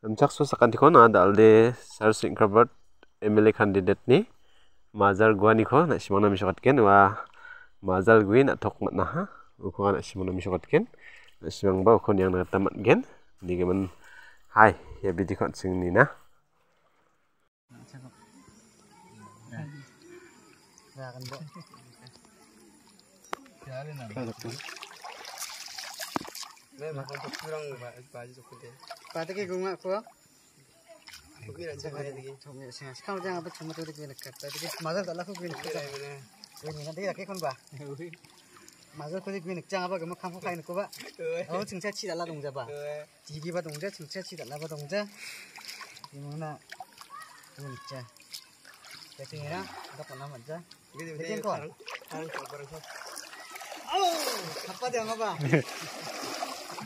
chak so sakanti ko na de sarus inkarbat emile kandidat ni mazal gua ni ko na shimona mishokat ken wa mazal gua na tok mat na ha uko na shimona mishokat ken na shimang ba uko yang na tamat ken ni gaman hai ya bidi ko tsing ni na पातके घुमा को खाउँ अब छम तोरी किन काट्दा मजा तला खु किन किन किन राखे कोन बा माजा खोजे किन चाङ अब गम खाम खाइन को बा औ छिंचा छि दला दंजा बा जिगी बा दंजा छिंचा छि दला बा दंजा इमना दंजा 대충이라 무조건나 먼저 대충 거 아우 바빠져 봐봐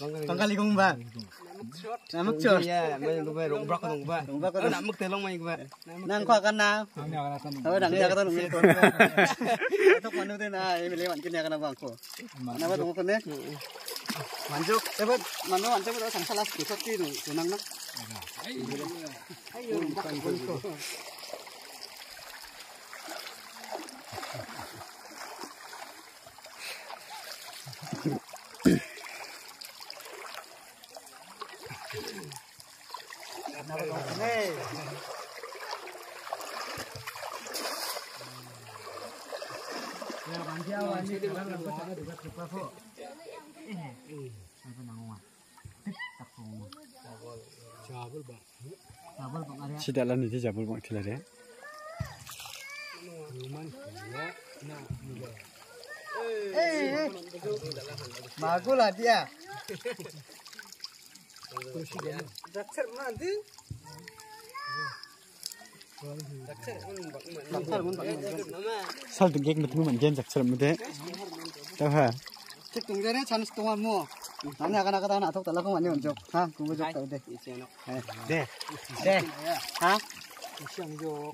con cá không mực về kangkali kong ba namak short namak short rong brak rong ba rong brak rong namak telong mai ba nang kwa kana aw dang ya kana ngi ton tok manu te na e le wan kin ya kana ba ko na ba tong kone manjuk e ba manu an te ba sang sala ki sot ti du nang na ai ai yo bak ko 네. 야, 만지하고 완전히 나가는 거 하나 누가 급해서. 예, 예. 잠깐 나와. 잡을 봐. 잡을 봐 말이야. 시달라는 이제 잡을 봐 틀라래. 이만 나 이거. 에이. 마고라디야. Daktar mandi. Sal tunggek metu mandian daktar mende. Tahu ha? Cek tunggere chance tuan mu. Nanti akan akan tanah atau telakung mandi onjok. Ha, kubu jok tahu deh. Deh, deh. Ha?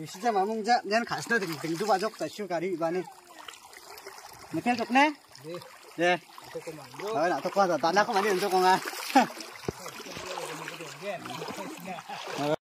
시장 마몽자 내는 가스나 등 등도 가족 다시 가리 이반에 밑에 좋네 네네 조금만 어 나도 가서 나나고 많이 연속공아 对。